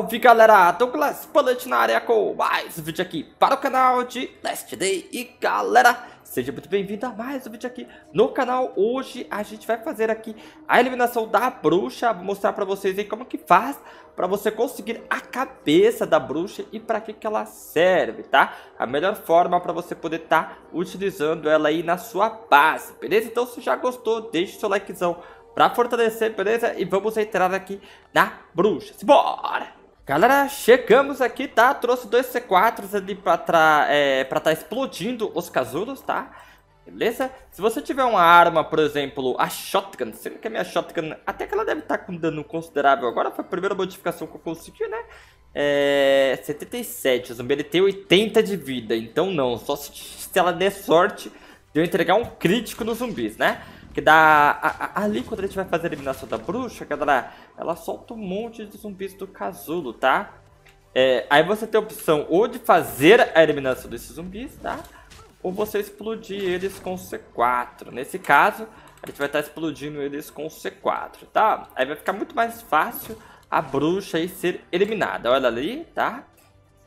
Salve galera, Douglas Bullet na área com mais um vídeo aqui para o canal de Last Day E galera, seja muito bem-vindo a mais um vídeo aqui no canal Hoje a gente vai fazer aqui a eliminação da bruxa Vou mostrar para vocês aí como que faz para você conseguir a cabeça da bruxa e para que, que ela serve, tá? A melhor forma para você poder estar tá utilizando ela aí na sua base, beleza? Então se já gostou, deixe seu likezão para fortalecer, beleza? E vamos entrar aqui na bruxa. Simbora! Galera, chegamos aqui, tá? Trouxe dois C4s ali pra, tra, é, tá explodindo os casulos, tá? Beleza? Se você tiver uma arma, por exemplo, a Shotgun, sendo que a minha Shotgun, até que ela deve estar tá com dano considerável agora, foi a primeira modificação que eu consegui, né? É... 77, o zumbi ele tem 80 de vida, então não, só se, se ela der sorte de eu entregar um crítico nos zumbis, né? que dá. A, a, ali quando a gente vai fazer a eliminação da bruxa, galera, é ela solta um monte de zumbis do casulo, tá? É, aí você tem a opção ou de fazer a eliminação desses zumbis, tá? Ou você explodir eles com C4. Nesse caso, a gente vai estar tá explodindo eles com C4, tá? Aí vai ficar muito mais fácil a bruxa aí ser eliminada. Olha ali, tá?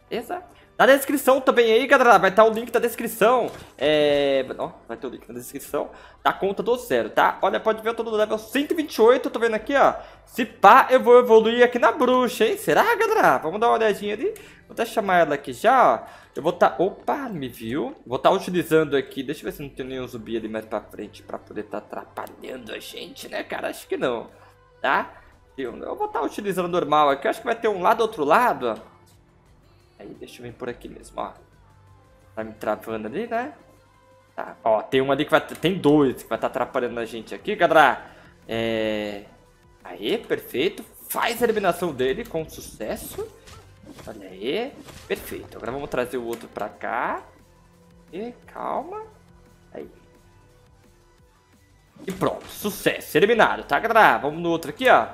Exato. Na descrição também aí, galera, vai estar tá o link da descrição. É... Ó, vai ter o link na descrição da conta do zero, tá? Olha, pode ver, eu tô no level 128, tô vendo aqui, ó. Se pá, eu vou evoluir aqui na bruxa, hein? Será, galera? Vamos dar uma olhadinha ali. Vou até chamar ela aqui já, ó. Eu vou estar... Tá... Opa, me viu? Vou estar tá utilizando aqui... Deixa eu ver se não tem nenhum zumbi ali mais pra frente pra poder estar tá atrapalhando a gente, né, cara? Acho que não, tá? Eu, vou estar tá utilizando normal aqui. acho que vai ter um lado, outro lado, ó. Aí deixa eu vir por aqui mesmo, ó. Tá me travando ali, né? Tá, ó, tem uma ali que vai... Tem dois que vai estar tá atrapalhando a gente aqui, galera. É... aí, perfeito. Faz a eliminação dele com sucesso. Olha aí. Perfeito. Agora vamos trazer o outro pra cá. E calma. Aí. E pronto. Sucesso. Eliminado, tá, galera? Vamos no outro aqui, ó.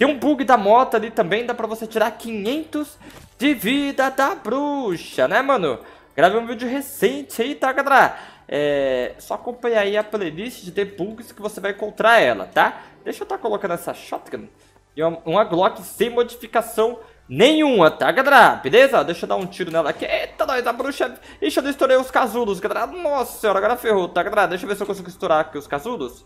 Tem um bug da moto ali também, dá pra você tirar 500 de vida da bruxa, né, mano? Gravei um vídeo recente aí, tá, galera? É, só acompanha aí a playlist de debugs que você vai encontrar ela, tá? Deixa eu tá colocando essa shotgun e uma, uma Glock sem modificação nenhuma, tá, galera? Beleza? Deixa eu dar um tiro nela aqui. Eita, nós, a bruxa... Ixi, eu estourei os casulos, galera. Nossa senhora, agora ferrou, tá, galera? Deixa eu ver se eu consigo estourar aqui os casulos.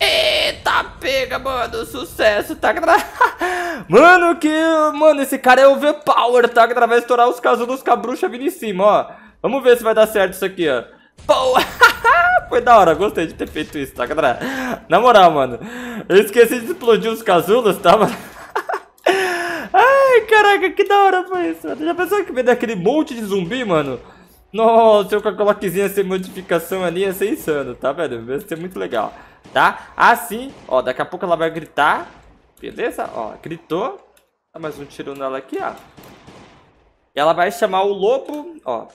Eita, pega, mano, sucesso, tá gravado. Mano, que... Mano, esse cara é overpower, tá? Que vai estourar os casulos com a bruxa vindo em cima, ó. Vamos ver se vai dar certo isso aqui, ó. Pô, foi da hora, gostei de ter feito isso, tá, galera? Na moral, mano, eu esqueci de explodir os casulos, tá, mano? Ai, caraca, que da hora foi isso, mano. Já pensou que veio daquele monte de zumbi, mano? Nossa, eu com a coloquezinha sem modificação ali ia ser insano, tá, velho? Ia ser muito legal tá? Assim, ó, daqui a pouco ela vai gritar, beleza? Ó, gritou. Dá mais um tiro nela aqui, ó. E ela vai chamar o lobo, ó.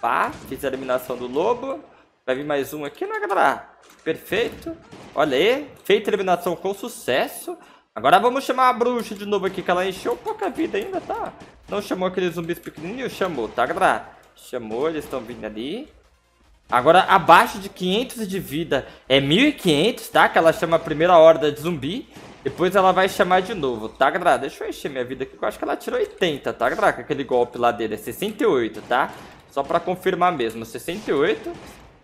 Pá, fiz a eliminação do lobo. Vai vir mais um aqui, né, galera? Perfeito. Olha aí, feita a eliminação com sucesso. Agora vamos chamar a bruxa de novo aqui, que ela encheu pouca vida ainda, tá? Não chamou aqueles zumbis pequenininhos, chamou, tá, galera? Chamou, eles estão vindo ali. Agora, abaixo de 500 de vida é 1500, tá? Que ela chama a primeira horda de zumbi. Depois ela vai chamar de novo, tá, galera? Deixa eu encher minha vida aqui, que eu acho que ela tirou 80, tá, galera? Com aquele golpe lá dele, é 68, tá? Só pra confirmar mesmo, 68.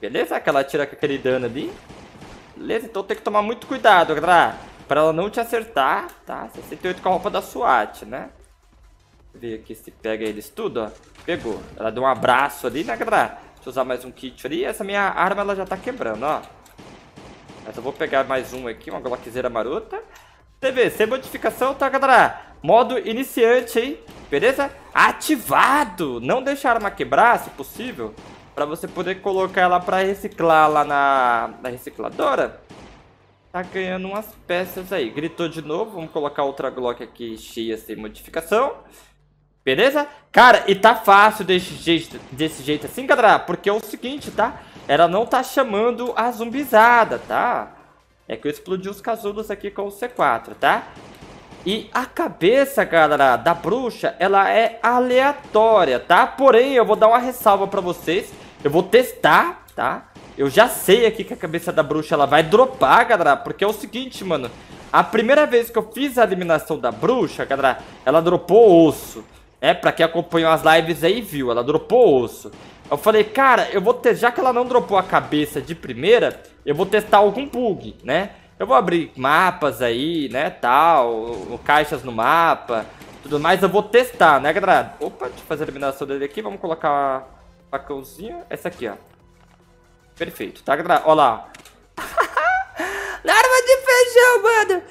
Beleza? Que ela tira com aquele dano ali. Beleza? Então tem que tomar muito cuidado, galera. Pra ela não te acertar, tá? 68 com a roupa da SWAT, né? Ver aqui se pega eles tudo, ó. Pegou. Ela deu um abraço ali, né, galera? Deixa eu usar mais um kit ali. Essa minha arma ela já tá quebrando, ó. Mas eu vou pegar mais um aqui, uma glockzeira marota. TV, sem modificação, tá, galera? Modo iniciante, hein? Beleza? Ativado! Não deixar a arma quebrar, se possível. Pra você poder colocar ela pra reciclar lá na, na recicladora. Tá ganhando umas peças aí. Gritou de novo. Vamos colocar outra Glock aqui cheia sem modificação. Beleza? Cara, e tá fácil desse jeito, desse jeito assim, galera, porque é o seguinte, tá? Ela não tá chamando a zumbizada, tá? É que eu explodi os casulos aqui com o C4, tá? E a cabeça, galera, da bruxa, ela é aleatória, tá? Porém, eu vou dar uma ressalva pra vocês. Eu vou testar, tá? Eu já sei aqui que a cabeça da bruxa, ela vai dropar, galera, porque é o seguinte, mano. A primeira vez que eu fiz a eliminação da bruxa, galera, ela dropou osso. É, pra quem acompanhou as lives aí viu, ela dropou o osso. Eu falei, cara, eu vou ter, já que ela não dropou a cabeça de primeira, eu vou testar algum bug, né? Eu vou abrir mapas aí, né, tal, caixas no mapa, tudo mais, eu vou testar, né, galera? Opa, deixa eu fazer a eliminação dele aqui, vamos colocar a facãozinha, essa aqui, ó. Perfeito, tá, galera? Olha lá. arma de feijão, mano!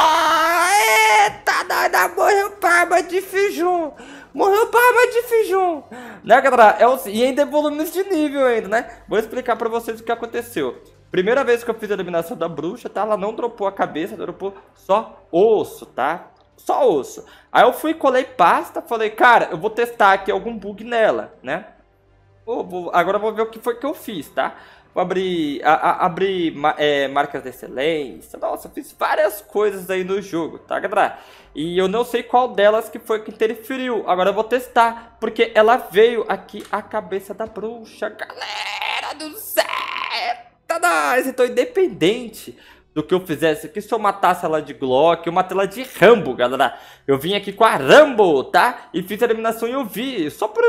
Eita, doida, morreu Parma de feijão, Morreu Parma de feijão. Né, galera? É o... E ainda é volumes de nível ainda, né? Vou explicar pra vocês o que aconteceu. Primeira vez que eu fiz a eliminação da bruxa, tá? Ela não dropou a cabeça, dropou só osso, tá? Só osso. Aí eu fui, colei pasta, falei, cara, eu vou testar aqui algum bug nela, né? Vou, vou, agora eu vou ver o que foi que eu fiz, tá? vou abrir, a, a, abrir é, marcas de excelência. Nossa, fiz várias coisas aí no jogo, tá, galera? E eu não sei qual delas que foi que interferiu. Agora eu vou testar, porque ela veio aqui a cabeça da bruxa. Galera do céu! Tá nóis! Tá, então independente do que eu fizesse aqui se eu matasse ela de Glock, eu matei ela de Rambo, galera. Eu vim aqui com a Rambo, tá? E fiz a eliminação e eu vi, só por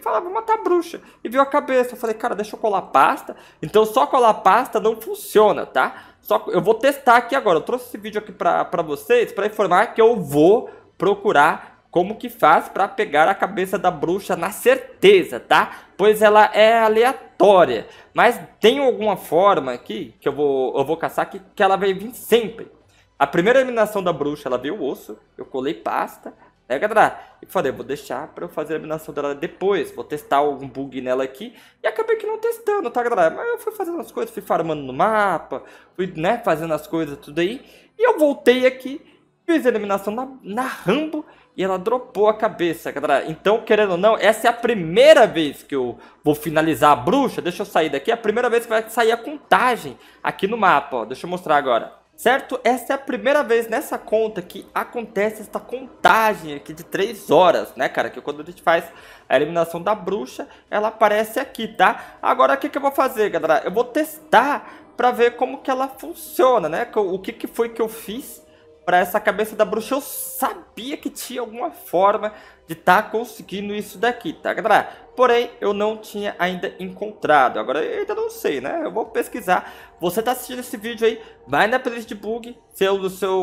falar, vou matar a bruxa. E viu a cabeça, eu falei, cara, deixa eu colar pasta. Então só colar pasta não funciona, tá? Só, eu vou testar aqui agora, eu trouxe esse vídeo aqui pra, pra vocês, pra informar que eu vou procurar como que faz para pegar a cabeça da bruxa na certeza, tá? Pois ela é aleatória, mas tem alguma forma aqui que eu vou, eu vou caçar que, que ela vai vir sempre. A primeira eliminação da bruxa, ela veio o osso, eu colei pasta, né, galera? E falei, vou deixar para eu fazer a eliminação dela depois, vou testar algum bug nela aqui. E acabei que não testando, tá, galera? Mas eu fui fazendo as coisas, fui farmando no mapa, fui, né, fazendo as coisas, tudo aí. E eu voltei aqui, fiz a eliminação na, na Rambo e ela dropou a cabeça, galera. Então, querendo ou não, essa é a primeira vez que eu vou finalizar a bruxa. Deixa eu sair daqui. É a primeira vez que vai sair a contagem aqui no mapa, ó. Deixa eu mostrar agora. Certo? Essa é a primeira vez nessa conta que acontece esta contagem aqui de 3 horas, né, cara? Que quando a gente faz a eliminação da bruxa, ela aparece aqui, tá? Agora, o que, que eu vou fazer, galera? Eu vou testar pra ver como que ela funciona, né? O que, que foi que eu fiz para essa cabeça da bruxa, eu sabia que tinha alguma forma de estar tá conseguindo isso daqui, tá, galera? Porém, eu não tinha ainda encontrado. Agora, eu ainda não sei, né? Eu vou pesquisar. Você tá assistindo esse vídeo aí, vai na playlist de bug. Se eu,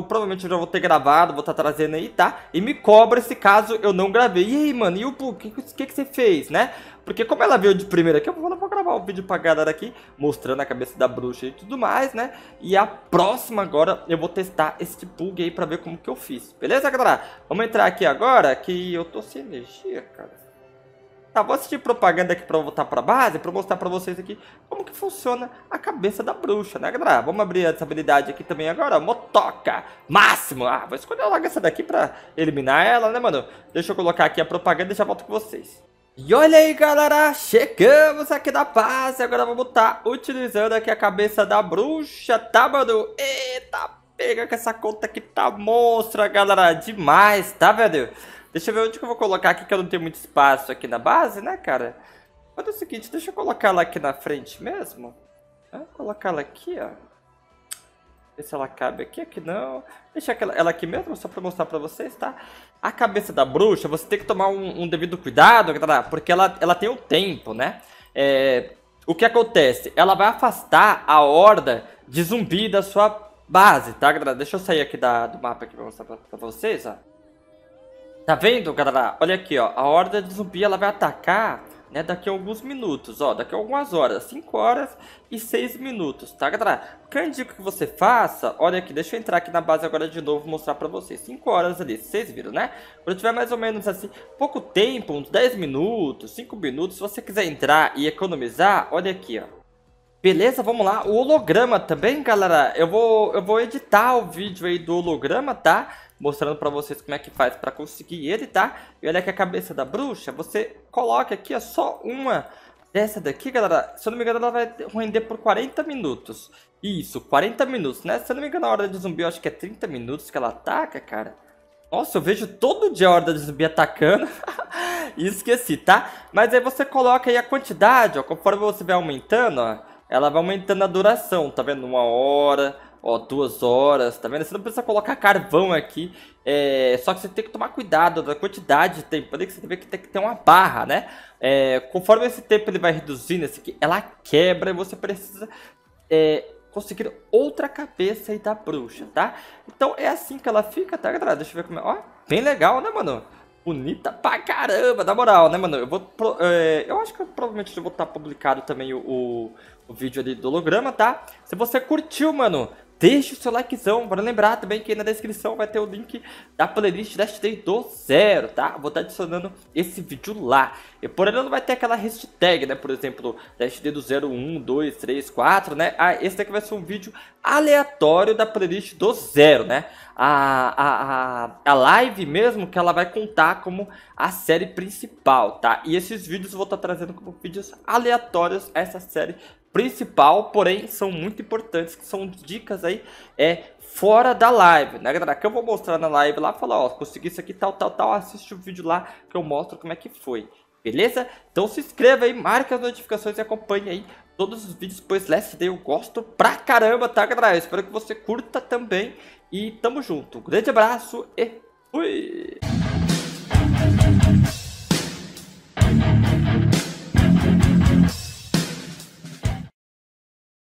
provavelmente eu já vou ter gravado, vou estar tá trazendo aí, tá? E me cobra se caso eu não gravei. E aí, mano, e o bug? O que, que, que você fez, né? Porque como ela veio de primeira aqui, eu vou, vou gravar um vídeo pra galera aqui, mostrando a cabeça da bruxa e tudo mais, né? E a próxima agora, eu vou testar esse bug aí pra ver como que eu fiz. Beleza, galera? Vamos entrar aqui agora, que eu tô sem energia, cara. Tá, vou assistir propaganda aqui pra voltar pra base, pra mostrar pra vocês aqui como que funciona a cabeça da bruxa, né, galera? Vamos abrir essa habilidade aqui também agora, motoca, máximo. Ah, vou escolher logo essa daqui pra eliminar ela, né, mano? Deixa eu colocar aqui a propaganda e já volto com vocês. E olha aí, galera, chegamos aqui na base, agora vamos estar tá utilizando aqui a cabeça da bruxa, tá, mano? Eita, pega que essa conta aqui tá monstra, galera, demais, tá, velho? Deixa eu ver onde que eu vou colocar aqui, que eu não tenho muito espaço aqui na base, né, cara? Mas é o seguinte, deixa eu colocar ela aqui na frente mesmo. Vou colocar ela aqui, ó. Ver se ela cabe aqui, aqui não. Deixa ela, ela aqui mesmo, só pra mostrar pra vocês, tá? A cabeça da bruxa, você tem que tomar um, um devido cuidado, tá porque ela, ela tem um tempo, né? É, o que acontece? Ela vai afastar a horda de zumbi da sua base, tá, galera? Deixa eu sair aqui da, do mapa aqui pra mostrar pra, pra vocês, ó. Tá vendo, galera? Olha aqui, ó. A horda de zumbi, ela vai atacar né, daqui a alguns minutos, ó, daqui a algumas horas, 5 horas e 6 minutos, tá, galera? O que eu indico que você faça, olha aqui, deixa eu entrar aqui na base agora de novo mostrar pra vocês, 5 horas ali, vocês viram, né? Quando tiver mais ou menos assim, pouco tempo, uns 10 minutos, 5 minutos, se você quiser entrar e economizar, olha aqui, ó. Beleza, vamos lá. O holograma também, galera, eu vou, eu vou editar o vídeo aí do holograma, tá? mostrando para vocês como é que faz para conseguir ele, tá? E olha aqui a cabeça da bruxa, você coloca aqui ó, só uma dessa daqui, galera. Se eu não me engano, ela vai render por 40 minutos. Isso, 40 minutos, né? Se eu não me engano, a hora de zumbi eu acho que é 30 minutos que ela ataca, cara. Nossa, eu vejo todo dia a horda de zumbi atacando. e esqueci, tá? Mas aí você coloca aí a quantidade, ó. Conforme você vai aumentando, ó. Ela vai aumentando a duração, tá vendo? Uma hora, ó, duas horas, tá vendo? Você não precisa colocar carvão aqui, é, só que você tem que tomar cuidado da quantidade de tempo ali, que você vê que tem que ter uma barra, né? É, conforme esse tempo ele vai reduzindo, assim, ela quebra e você precisa é, conseguir outra cabeça aí da bruxa, tá? Então é assim que ela fica, tá, galera? Deixa eu ver como é. Ó, bem legal, né, mano? bonita pra caramba, na moral, né, mano? Eu vou. Pro, é, eu acho que eu, provavelmente eu vou estar tá publicado também o, o, o, vídeo ali do holograma, tá? Se você curtiu, mano, deixe o seu likezão. Para lembrar também que na descrição vai ter o link da playlist Dash Day do Zero, tá? Vou estar tá adicionando esse vídeo lá. E por ele não vai ter aquela hashtag, né? Por exemplo, Dash Day do Zero, 1, 2, 3, 4, né? Ah, esse daqui vai ser um vídeo aleatório da playlist do Zero, né? A, a, a, a live mesmo que ela vai contar como a série principal, tá? E esses vídeos eu vou estar tá trazendo como vídeos aleatórios essa série principal, porém são muito importantes, que são dicas aí é fora da live, né galera? Que eu vou mostrar na live lá, falar, ó, consegui isso aqui, tal, tal, tal, assiste o vídeo lá que eu mostro como é que foi, beleza? Então se inscreva aí, marque as notificações e acompanhe aí todos os vídeos, pois Last Day eu gosto pra caramba, tá galera? Eu espero que você curta também e tamo junto. Um grande abraço e fui!